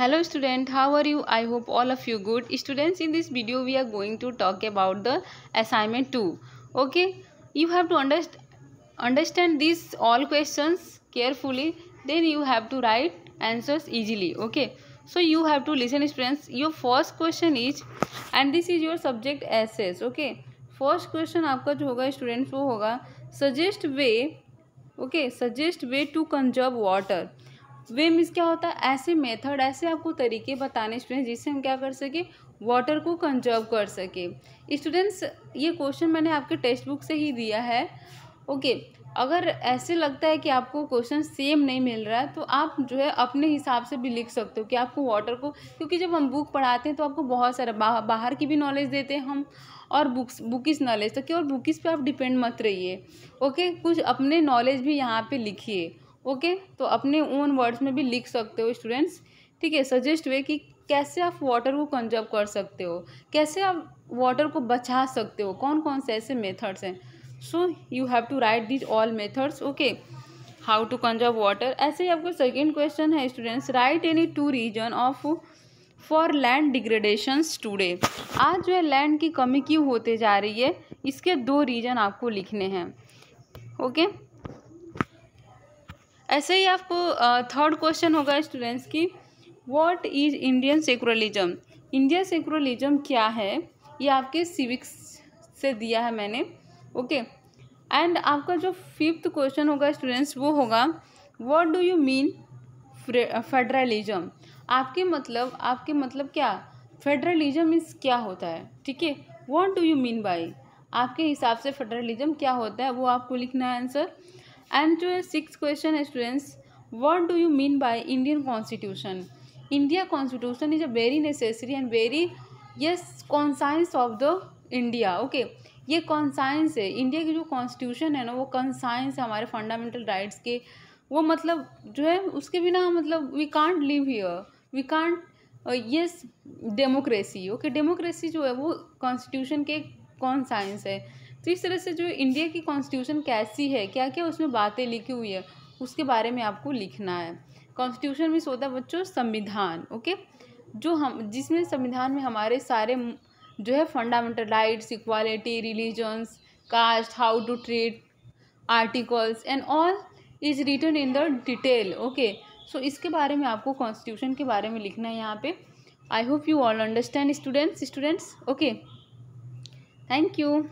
hello student how are you i hope all of you good students in this video we are going to talk about the assignment 2 okay you have to underst understand these all questions carefully then you have to write answers easily okay so you have to listen students your first question is and this is your subject essays okay question question आपका hoga students students hoga suggest way okay suggest way to conserve water way means क्या होता है ऐसे method ऐसे आपको तरीके बताने student जिससे हम क्या कर सके वाटर को कंजर्व कर सके स्टूडेंट्स ये क्वेश्चन मैंने आपके टेक्स्ट बुक से ही दिया है ओके अगर ऐसे लगता है कि आपको क्वेश्चन सेम नहीं मिल रहा है तो आप जो है अपने हिसाब से भी लिख सकते हो कि आपको वाटर को क्योंकि जब हम बुक पढ़ाते हैं तो आपको बहुत सारा बा, बाहर की भी नॉलेज देते हैं हम और बुक्स बुकिस नॉलेज तो केवल बुकिस पे आप डिपेंड मत रहिए ओके कुछ अपने नॉलेज भी यहाँ पे लिखिए ओके तो अपने ओन वर्ड्स में भी लिख सकते हो स्टूडेंट्स ठीक है सजेस्ट वे कि कैसे आप वाटर को कंजर्व कर सकते हो कैसे आप वाटर को बचा सकते हो कौन कौन से ऐसे मेथड्स हैं so you have to write these all methods okay how to conserve water ऐसे ही आपको सेकेंड क्वेश्चन है students write any two reason of for land degradation today आज जो है लैंड की कमी क्यों होते जा रही है इसके दो रीजन आपको लिखने हैं ओके okay? ऐसे ही आपको थर्ड क्वेश्चन होगा स्टूडेंट्स की what is Indian secularism Indian secularism क्या है ये आपके सिविक्स से दिया है मैंने ओके okay. एंड आपका जो फिफ्थ क्वेश्चन होगा स्टूडेंट्स वो होगा what do you mean federalism आपके मतलब आपके मतलब क्या फेडरलिज्म मीन्स क्या होता है ठीक है what do you mean by आपके हिसाब से फेडरलिज्म क्या होता है वो आपको लिखना है answer and two six question है students what do you mean by Indian constitution India constitution is a very necessary and very yes conscience of the India okay ये कॉन्साइंस है इंडिया की जो कॉन्स्टिट्यूशन है ना वो कॉन्साइंस है हमारे फंडामेंटल राइट्स के वो मतलब जो है उसके बिना मतलब we can't live here we can't yes democracy okay democracy जो है वो कॉन्स्टिट्यूशन के कॉन्साइंस है तो इस तरह से जो इंडिया की कॉन्स्टिट्यूशन कैसी है क्या क्या उसमें बातें लिखी हुई है उसके बारे में आपको लिखना है कॉन्स्टिट्यूशन में सोता बच्चों संविधान ओके जो हम जिसमें संविधान में हमारे सारे जो है fundamental rights equality religions caste how to treat articles and all is return in the detail okay so इसके बारे में आपको कॉन्स्टिट्यूशन के बारे में लिखना है यहाँ पे I hope you all understand students students okay thank you